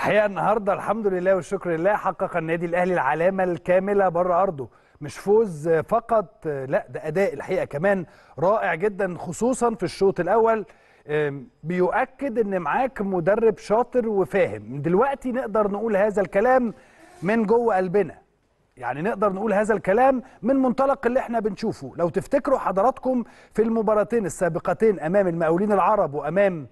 الحقيقه النهارده الحمد لله والشكر لله حقق النادي الاهلي العلامه الكامله بره ارضه مش فوز فقط لا ده اداء الحقيقه كمان رائع جدا خصوصا في الشوط الاول بيؤكد ان معاك مدرب شاطر وفاهم دلوقتي نقدر نقول هذا الكلام من جوه قلبنا يعني نقدر نقول هذا الكلام من منطلق اللي احنا بنشوفه لو تفتكروا حضراتكم في المباراتين السابقتين امام المقاولين العرب وامام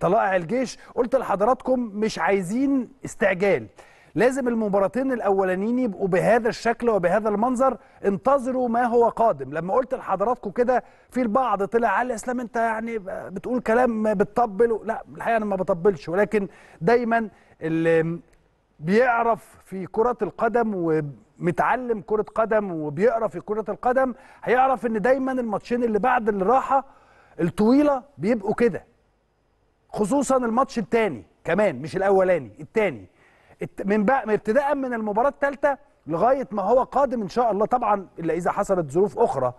طلائع الجيش قلت لحضراتكم مش عايزين استعجال لازم المباراتين الاولانيين يبقوا بهذا الشكل وبهذا المنظر انتظروا ما هو قادم لما قلت لحضراتكم كده في البعض طلع على اسلام انت يعني بتقول كلام بتطبل لا الحقيقه انا ما بطبلش ولكن دايما اللي بيعرف في كره القدم ومتعلم كره قدم وبيقرا في كره القدم هيعرف ان دايما الماتشين اللي بعد الراحه الطويله بيبقوا كده خصوصا الماتش الثاني كمان مش الاولاني الثاني من بقى ابتداء من المباراه الثالثه لغايه ما هو قادم ان شاء الله طبعا الا اذا حصلت ظروف اخرى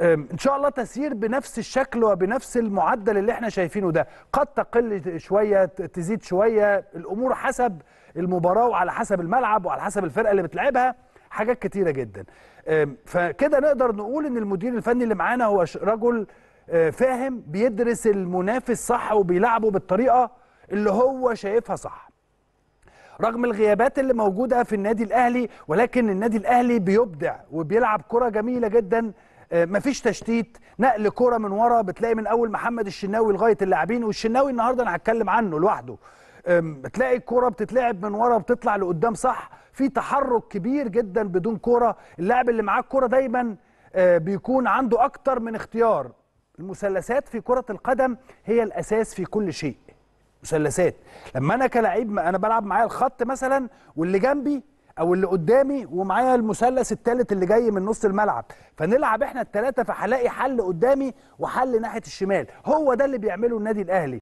ان شاء الله تسير بنفس الشكل وبنفس المعدل اللي احنا شايفينه ده قد تقل شويه تزيد شويه الامور حسب المباراه وعلى حسب الملعب وعلى حسب الفرقه اللي بتلعبها حاجات كتيره جدا فكده نقدر نقول ان المدير الفني اللي معانا هو رجل آه، فاهم بيدرس المنافس صح وبيلعبه بالطريقه اللي هو شايفها صح رغم الغيابات اللي موجوده في النادي الاهلي ولكن النادي الاهلي بيبدع وبيلعب كره جميله جدا آه، مفيش تشتيت نقل كره من ورا بتلاقي من اول محمد الشناوي لغايه اللاعبين والشناوي النهارده انا هتكلم عنه لوحده بتلاقي الكره بتتلعب من ورا بتطلع لقدام صح في تحرك كبير جدا بدون كره اللاعب اللي معاه الكره دايما آه، بيكون عنده اكتر من اختيار المثلثات في كرة القدم هي الأساس في كل شيء مثلثات لما أنا كلاعب أنا بلعب معايا الخط مثلا واللي جنبي أو اللي قدامي ومعايا المثلث الثالث اللي جاي من نص الملعب فنلعب احنا الثلاثة فحلاقي حل قدامي وحل ناحية الشمال هو ده اللي بيعمله النادي الأهلي